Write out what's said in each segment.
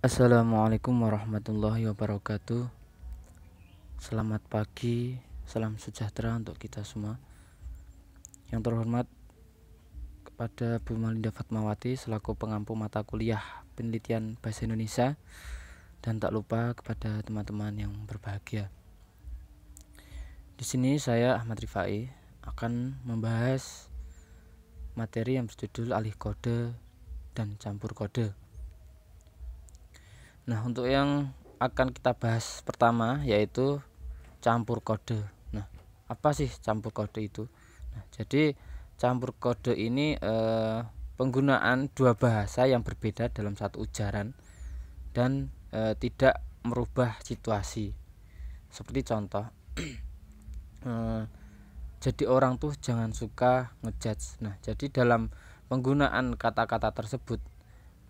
Assalamualaikum warahmatullahi wabarakatuh. Selamat pagi, salam sejahtera untuk kita semua. Yang terhormat kepada Bu Malinda Fatmawati selaku pengampu mata kuliah penelitian bahasa Indonesia dan tak lupa kepada teman-teman yang berbahagia. Di sini saya Ahmad Rifai akan membahas materi yang berjudul alih kode dan campur kode. Nah, untuk yang akan kita bahas pertama yaitu campur kode. Nah, apa sih campur kode itu? Nah, jadi campur kode ini eh, penggunaan dua bahasa yang berbeda dalam satu ujaran dan eh, tidak merubah situasi. Seperti contoh, eh, jadi orang tuh jangan suka ngejudge. Nah, jadi dalam penggunaan kata-kata tersebut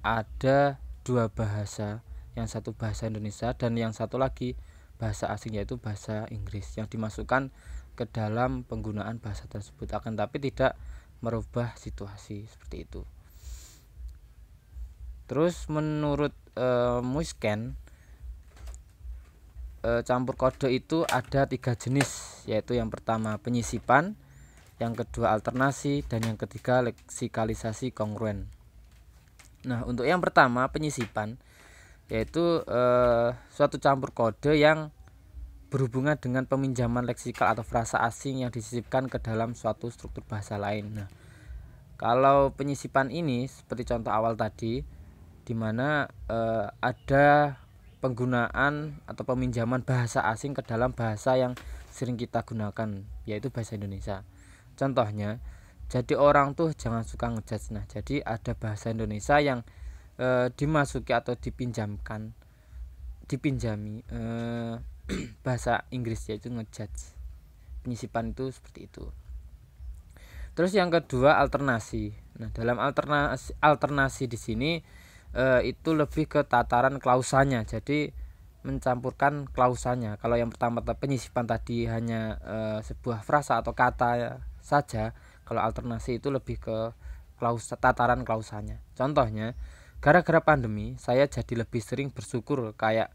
ada dua bahasa yang satu bahasa Indonesia dan yang satu lagi bahasa asing yaitu bahasa Inggris yang dimasukkan ke dalam penggunaan bahasa tersebut akan tapi tidak merubah situasi seperti itu. Terus menurut e, e, campur kode itu ada tiga jenis yaitu yang pertama penyisipan, yang kedua alternasi dan yang ketiga leksikalisasi kongruen. Nah, untuk yang pertama penyisipan yaitu eh, suatu campur kode yang berhubungan dengan peminjaman leksikal atau frasa asing yang disisipkan ke dalam suatu struktur bahasa lain. Nah, kalau penyisipan ini seperti contoh awal tadi, di mana eh, ada penggunaan atau peminjaman bahasa asing ke dalam bahasa yang sering kita gunakan, yaitu bahasa Indonesia. Contohnya, jadi orang tuh jangan suka ngejudge. Nah, jadi ada bahasa Indonesia yang e, dimasuki atau dipinjamkan dipinjami e, bahasa Inggris yaitu ngejudge penyisipan itu seperti itu terus yang kedua alternasi nah dalam alternasi alternasi di sini e, itu lebih ke tataran klausanya jadi mencampurkan klausanya kalau yang pertama penyisipan tadi hanya e, sebuah frasa atau kata saja kalau alternasi itu lebih ke klaus tataran klausanya contohnya gara-gara pandemi saya jadi lebih sering bersyukur kayak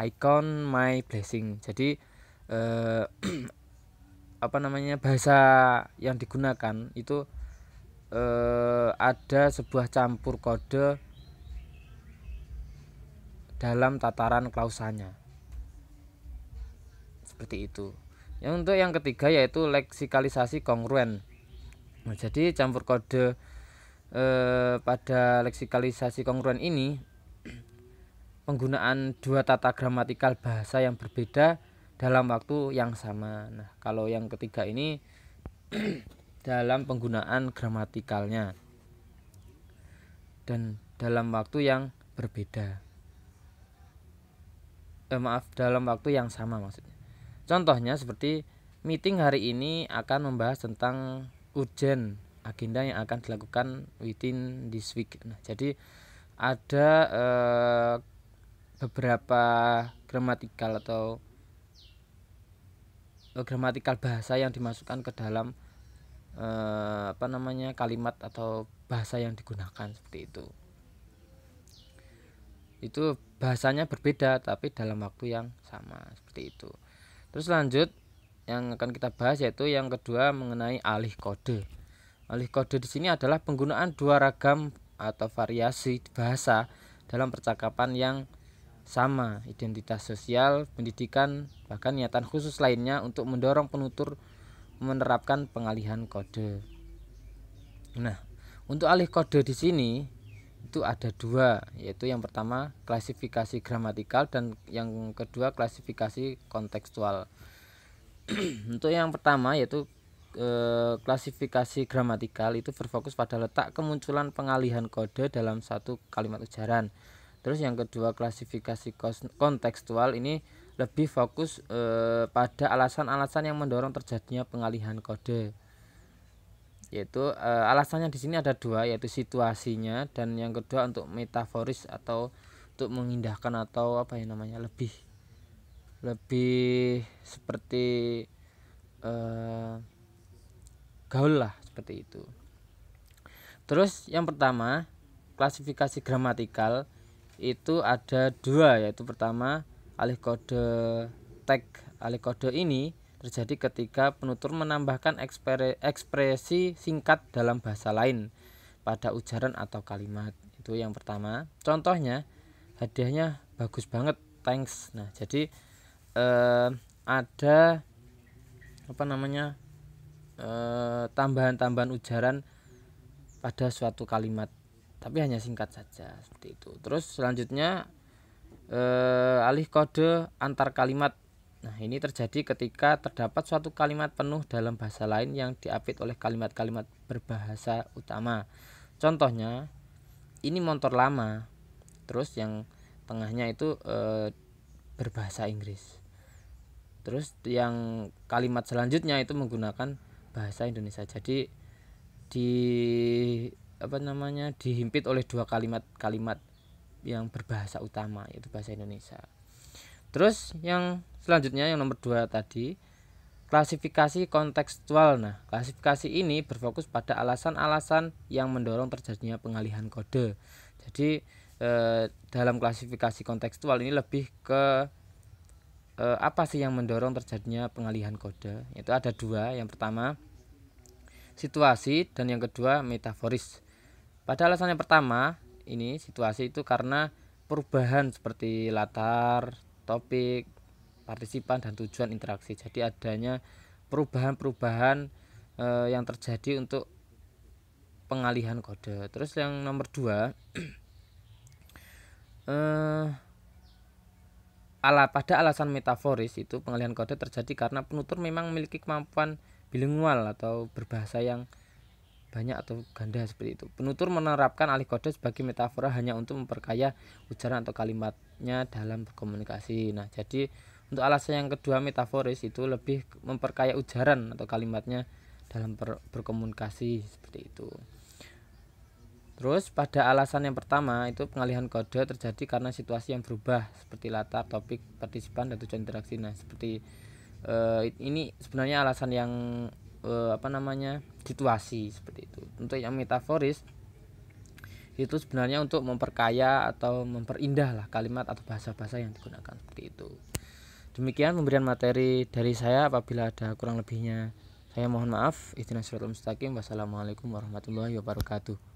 icon my blessing jadi eh, apa namanya bahasa yang digunakan itu eh, ada sebuah campur kode dalam tataran klausanya seperti itu yang untuk yang ketiga yaitu leksikalisasi kongruen nah, jadi campur kode eh, pada leksikalisasi kongruen ini penggunaan dua tata gramatikal bahasa yang berbeda dalam waktu yang sama. Nah, kalau yang ketiga ini dalam penggunaan gramatikalnya dan dalam waktu yang berbeda. Eh, maaf, dalam waktu yang sama maksudnya. Contohnya seperti meeting hari ini akan membahas tentang hujan agenda yang akan dilakukan within this week. Nah, jadi ada uh, beberapa gramatikal atau uh, eh, gramatikal bahasa yang dimasukkan ke dalam uh, apa namanya kalimat atau bahasa yang digunakan seperti itu. Itu bahasanya berbeda tapi dalam waktu yang sama seperti itu. Terus lanjut yang akan kita bahas yaitu yang kedua mengenai alih kode. Alih kode di sini adalah penggunaan dua ragam atau variasi bahasa dalam percakapan yang sama, identitas sosial, pendidikan, bahkan niatan khusus lainnya untuk mendorong penutur menerapkan pengalihan kode. Nah, untuk alih kode di sini itu ada dua, yaitu yang pertama klasifikasi gramatikal dan yang kedua klasifikasi kontekstual. untuk yang pertama yaitu e, klasifikasi gramatikal itu berfokus pada letak kemunculan pengalihan kode dalam satu kalimat ujaran. Terus yang kedua klasifikasi kontekstual ini lebih fokus e, pada alasan-alasan yang mendorong terjadinya pengalihan kode. Yaitu e, alasannya di sini ada dua yaitu situasinya dan yang kedua untuk metaforis atau untuk mengindahkan atau apa ya namanya lebih lebih seperti eh gaul lah seperti itu terus yang pertama klasifikasi gramatikal itu ada dua yaitu pertama alih kode tag alih kode ini terjadi ketika penutur menambahkan ekspresi singkat dalam bahasa lain pada ujaran atau kalimat itu yang pertama contohnya hadiahnya bagus banget thanks nah jadi eh, ada apa namanya Eh, tambahan-tambahan ujaran pada suatu kalimat tapi hanya singkat saja seperti itu terus selanjutnya eh, alih kode antar kalimat nah ini terjadi ketika terdapat suatu kalimat penuh dalam bahasa lain yang diapit oleh kalimat-kalimat berbahasa utama contohnya ini motor lama terus yang tengahnya itu e, berbahasa Inggris terus yang kalimat selanjutnya itu menggunakan bahasa Indonesia jadi di apa namanya dihimpit oleh dua kalimat-kalimat yang berbahasa utama yaitu bahasa Indonesia terus yang selanjutnya yang nomor dua tadi klasifikasi kontekstual nah klasifikasi ini berfokus pada alasan-alasan yang mendorong terjadinya pengalihan kode jadi eh, dalam klasifikasi kontekstual ini lebih ke eh, apa sih yang mendorong terjadinya pengalihan kode? Itu ada dua. Yang pertama situasi dan yang kedua metaforis. Pada alasan yang pertama ini situasi itu karena perubahan seperti latar, topik, partisipan dan tujuan interaksi. Jadi adanya perubahan-perubahan eh, yang terjadi untuk pengalihan kode. Terus yang nomor dua eh ala pada alasan metaforis itu pengalihan kode terjadi karena penutur memang memiliki kemampuan bilingual atau berbahasa yang banyak atau ganda seperti itu. Penutur menerapkan alih kode sebagai metafora hanya untuk memperkaya ujaran atau kalimatnya dalam berkomunikasi. Nah, jadi untuk alasan yang kedua metaforis itu lebih memperkaya ujaran atau kalimatnya dalam ber berkomunikasi seperti itu. Terus pada alasan yang pertama itu pengalihan kode terjadi karena situasi yang berubah seperti latar, topik, partisipan dan tujuan interaksi. Nah, seperti uh, ini sebenarnya alasan yang uh, apa namanya? situasi seperti itu. Untuk yang metaforis itu sebenarnya untuk memperkaya atau memperindah lah kalimat atau bahasa-bahasa yang digunakan seperti itu. Demikian pemberian materi dari saya apabila ada kurang lebihnya saya mohon maaf. Ihdinash Mustaqim. Wassalamualaikum warahmatullahi wabarakatuh.